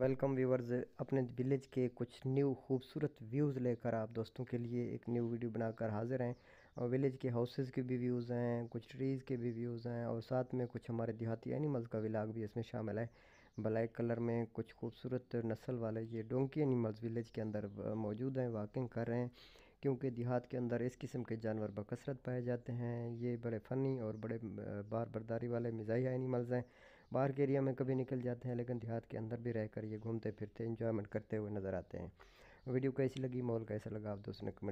welcome viewers अपने village के कुछ न्यू खूबसूरत व्यूज़ लेकर आप दोस्तों के लिए एक न्यू वीडियो बनाकर हाज़िर हैं और विलेज के हाउसेस के भी व्यूज़ हैं कुछ ट्रीज़ के भी व्यूज़ हैं और साथ में कुछ हमारे देहाती एनिमल्स का विलाग भी इसमें शामिल है ब्लैक कलर में कुछ खूबसूरत नस्ल वाले ये डोंकी एनिमल्स विलेज के अंदर मौजूद हैं वॉकिंग कर रहे हैं क्योंकि देहात के अंदर इस किस्म के जानवर बकसरत पाए जाते हैं ये बड़े फ़नी और बड़े बार बर्दारी वाले मिजाही एनिमल्स हैं बाहर के एरिया में कभी निकल जाते हैं लेकिन देहात के अंदर भी रहकर ये घूमते फिरते इंजॉयमेंट करते हुए नज़र आते हैं वीडियो कैसी लगी मॉल कैसा लगा आप दोस्तों ने कमेंट